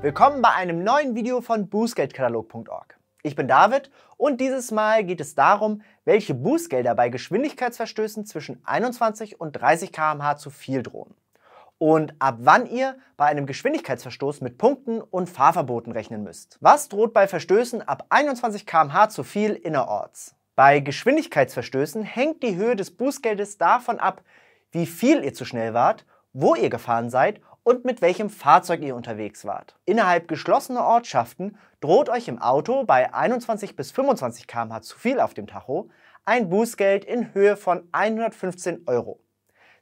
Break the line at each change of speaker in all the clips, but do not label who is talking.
Willkommen bei einem neuen Video von Bußgeldkatalog.org. Ich bin David und dieses Mal geht es darum, welche Bußgelder bei Geschwindigkeitsverstößen zwischen 21 und 30 km/h zu viel drohen und ab wann ihr bei einem Geschwindigkeitsverstoß mit Punkten und Fahrverboten rechnen müsst. Was droht bei Verstößen ab 21 km/h zu viel innerorts? Bei Geschwindigkeitsverstößen hängt die Höhe des Bußgeldes davon ab, wie viel ihr zu schnell wart, wo ihr gefahren seid und mit welchem Fahrzeug ihr unterwegs wart. Innerhalb geschlossener Ortschaften droht euch im Auto bei 21 bis 25 km/h zu viel auf dem Tacho ein Bußgeld in Höhe von 115 Euro.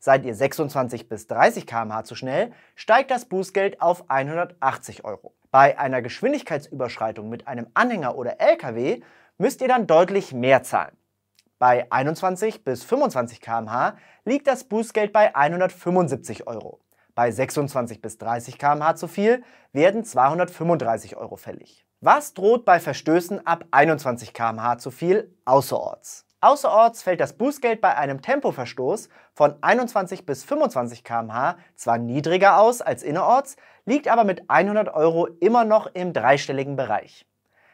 Seid ihr 26 bis 30 km/h zu schnell, steigt das Bußgeld auf 180 Euro. Bei einer Geschwindigkeitsüberschreitung mit einem Anhänger oder LKW müsst ihr dann deutlich mehr zahlen. Bei 21 bis 25 km/h liegt das Bußgeld bei 175 Euro. Bei 26 bis 30 km/h zu viel werden 235 Euro fällig. Was droht bei Verstößen ab 21 km/h zu viel außerorts? Außerorts fällt das Bußgeld bei einem Tempoverstoß von 21 bis 25 km/h zwar niedriger aus als innerorts, liegt aber mit 100 Euro immer noch im dreistelligen Bereich.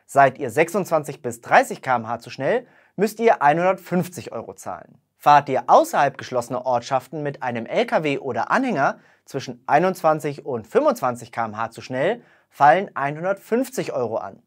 Seid ihr 26 bis 30 km/h zu schnell, müsst ihr 150 Euro zahlen. Fahrt ihr außerhalb geschlossener Ortschaften mit einem LKW oder Anhänger zwischen 21 und 25 km/h zu schnell, fallen 150 Euro an.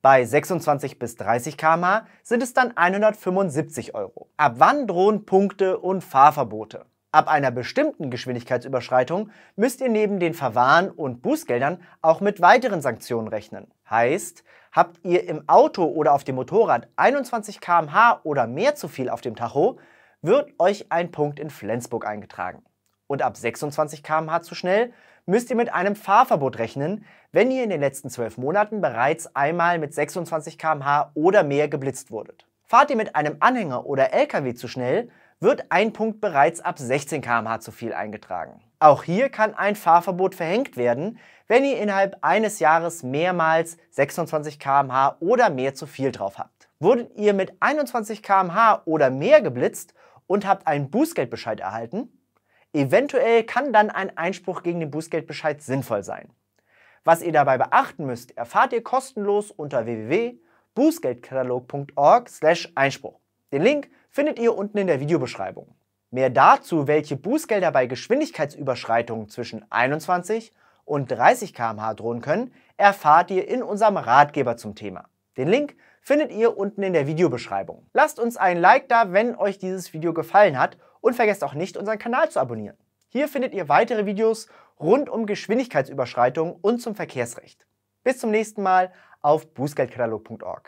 Bei 26 bis 30 km/h sind es dann 175 Euro. Ab wann drohen Punkte und Fahrverbote? Ab einer bestimmten Geschwindigkeitsüberschreitung müsst ihr neben den Verwahren- und Bußgeldern auch mit weiteren Sanktionen rechnen. Heißt, habt ihr im Auto oder auf dem Motorrad 21 km/h oder mehr zu viel auf dem Tacho, wird euch ein Punkt in Flensburg eingetragen. Und ab 26 km/h zu schnell müsst ihr mit einem Fahrverbot rechnen, wenn ihr in den letzten 12 Monaten bereits einmal mit 26 km/h oder mehr geblitzt wurdet. Fahrt ihr mit einem Anhänger oder LKW zu schnell, wird ein Punkt bereits ab 16 km/h zu viel eingetragen. Auch hier kann ein Fahrverbot verhängt werden, wenn ihr innerhalb eines Jahres mehrmals 26 km/h oder mehr zu viel drauf habt. Wurdet ihr mit 21 km/h oder mehr geblitzt und habt einen Bußgeldbescheid erhalten. Eventuell kann dann ein Einspruch gegen den Bußgeldbescheid sinnvoll sein. Was ihr dabei beachten müsst, erfahrt ihr kostenlos unter www.bußgeldkatalog.org/einspruch. Den Link findet ihr unten in der Videobeschreibung. Mehr dazu, welche Bußgelder bei Geschwindigkeitsüberschreitungen zwischen 21 und 30 km/h drohen können, erfahrt ihr in unserem Ratgeber zum Thema. Den Link findet ihr unten in der Videobeschreibung. Lasst uns ein Like da, wenn euch dieses Video gefallen hat und vergesst auch nicht, unseren Kanal zu abonnieren. Hier findet ihr weitere Videos rund um Geschwindigkeitsüberschreitungen und zum Verkehrsrecht. Bis zum nächsten Mal auf bußgeldkatalog.org.